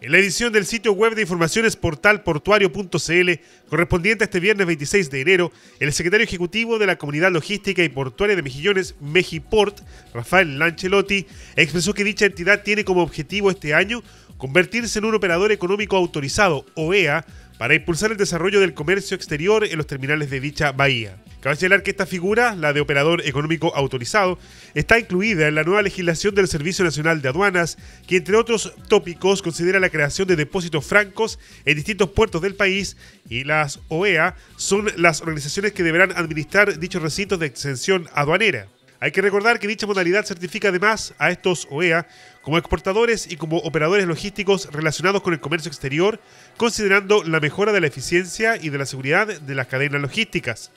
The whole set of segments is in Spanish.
En la edición del sitio web de informaciones portal correspondiente a este viernes 26 de enero, el secretario ejecutivo de la Comunidad Logística y Portuaria de Mejillones, Mejiport, Rafael Lancelotti, expresó que dicha entidad tiene como objetivo este año convertirse en un operador económico autorizado, OEA, para impulsar el desarrollo del comercio exterior en los terminales de dicha bahía. Cabe señalar que esta figura, la de operador económico autorizado, está incluida en la nueva legislación del Servicio Nacional de Aduanas, que entre otros tópicos considera la creación de depósitos francos en distintos puertos del país y las OEA son las organizaciones que deberán administrar dichos recintos de exención aduanera. Hay que recordar que dicha modalidad certifica además a estos OEA como exportadores y como operadores logísticos relacionados con el comercio exterior, considerando la mejora de la eficiencia y de la seguridad de las cadenas logísticas.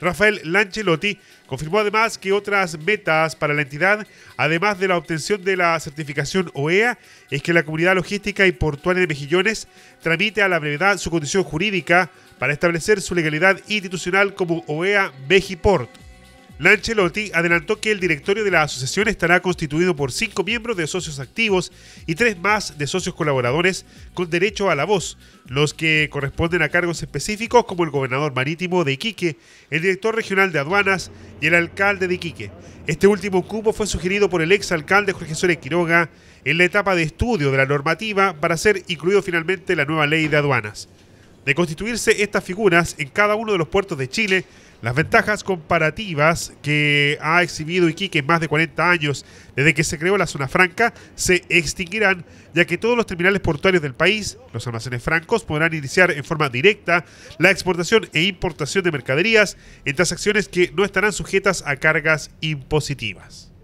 Rafael Lanchelotti confirmó además que otras metas para la entidad, además de la obtención de la certificación OEA, es que la comunidad logística y portuaria de Mejillones tramite a la brevedad su condición jurídica para establecer su legalidad institucional como OEA Mejiport. Lanchelotti adelantó que el directorio de la asociación estará constituido por cinco miembros de socios activos y tres más de socios colaboradores con derecho a la voz, los que corresponden a cargos específicos como el gobernador marítimo de Iquique, el director regional de aduanas y el alcalde de Iquique. Este último cupo fue sugerido por el exalcalde Jorge Soler Quiroga en la etapa de estudio de la normativa para ser incluido finalmente en la nueva ley de aduanas de constituirse estas figuras en cada uno de los puertos de Chile, las ventajas comparativas que ha exhibido Iquique en más de 40 años desde que se creó la zona franca se extinguirán, ya que todos los terminales portuarios del país, los almacenes francos, podrán iniciar en forma directa la exportación e importación de mercaderías en transacciones que no estarán sujetas a cargas impositivas.